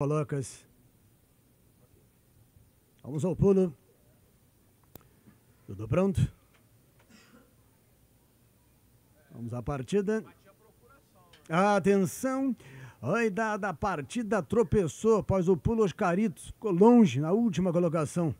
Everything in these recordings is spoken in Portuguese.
Colocas, Vamos ao pulo. Tudo pronto? Vamos à partida. Atenção! Oi, da, da partida tropeçou após o pulo Oscarito. Ficou longe na última colocação.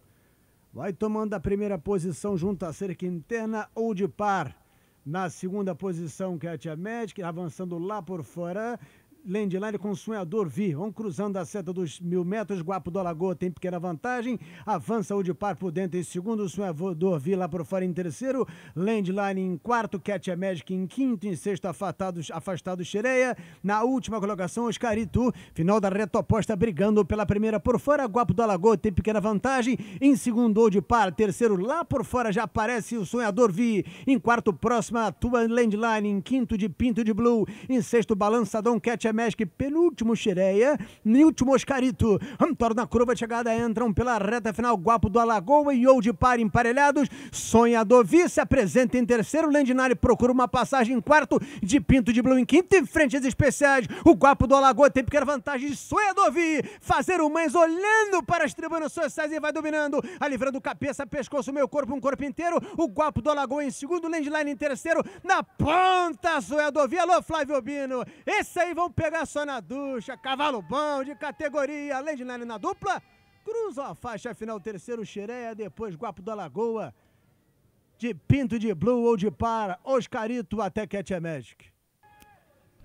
Vai tomando a primeira posição junto à cerca interna ou de par. Na segunda posição, Katia Magic, avançando lá por fora. Landline com sonhador Vi. Vão cruzando a seta dos mil metros. Guapo do Alagoa tem pequena vantagem. Avança o de par por dentro em segundo. o Sonhador Vi lá por fora em terceiro. Landline em quarto. Cat Magic em quinto. Em sexto, afastados, afastado Xereia. Na última colocação, Oscarito. Final da reta oposta, brigando pela primeira por fora. Guapo do Alagoa tem pequena vantagem. Em segundo, o de par. Terceiro, lá por fora já aparece o sonhador Vi. Em quarto, próxima, Tua Landline. Em quinto, de Pinto de Blue. Em sexto, balançadão Cat Magic penúltimo Xireia, Nilton Oscarito. Antônio na curva de chegada, entram pela reta final Guapo do Alagoa e Old de par emparelhados, Sonhador se apresenta em terceiro, Lendinari procura uma passagem em quarto, de Pinto de Blue em quinto em frente às especiais, o Guapo do Alagoa tem pequena vantagem, Sonhador dovi fazer o Mães olhando para as tribunas sociais e vai dominando, a livrando cabeça, pescoço, meu corpo, um corpo inteiro, o Guapo do Alagoa em segundo, Lendinari em terceiro, na ponta, Sonhador dovi alô Flávio Bino, esse aí vão pegar só na ducha, cavalo bom de categoria, além de nani na dupla, cruzou a faixa final, terceiro Xireia, depois Guapo da Lagoa, de Pinto de Blue ou de Para, Oscarito até Cat é Magic.